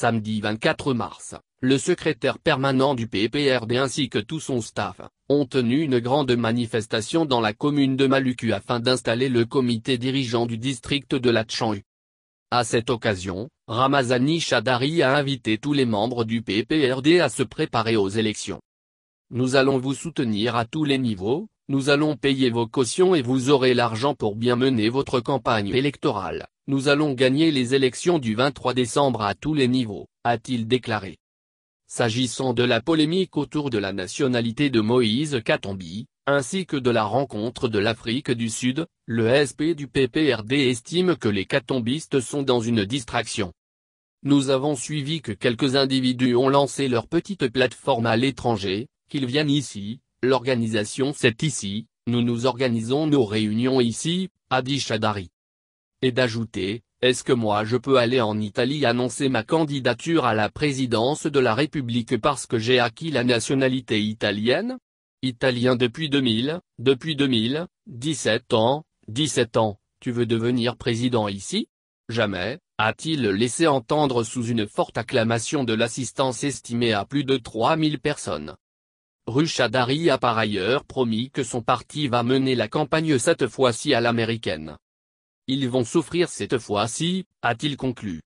Samedi 24 mars, le secrétaire permanent du PPRD ainsi que tout son staff, ont tenu une grande manifestation dans la commune de Maluku afin d'installer le comité dirigeant du district de la Tchangu. À cette occasion, Ramazani Chadari a invité tous les membres du PPRD à se préparer aux élections. Nous allons vous soutenir à tous les niveaux, nous allons payer vos cautions et vous aurez l'argent pour bien mener votre campagne électorale. Nous allons gagner les élections du 23 décembre à tous les niveaux, a-t-il déclaré. S'agissant de la polémique autour de la nationalité de Moïse Katombi, ainsi que de la rencontre de l'Afrique du Sud, le SP du PPRD estime que les katombistes sont dans une distraction. Nous avons suivi que quelques individus ont lancé leur petite plateforme à l'étranger, qu'ils viennent ici, l'organisation c'est ici, nous nous organisons nos réunions ici, a dit Chadari et d'ajouter, est-ce que moi je peux aller en Italie annoncer ma candidature à la présidence de la République parce que j'ai acquis la nationalité italienne Italien depuis 2000, depuis 2000, 17 ans, 17 ans, tu veux devenir président ici Jamais, a-t-il laissé entendre sous une forte acclamation de l'assistance estimée à plus de 3000 personnes. Ruchadari a par ailleurs promis que son parti va mener la campagne cette fois-ci à l'américaine. Ils vont souffrir cette fois-ci, a-t-il conclu.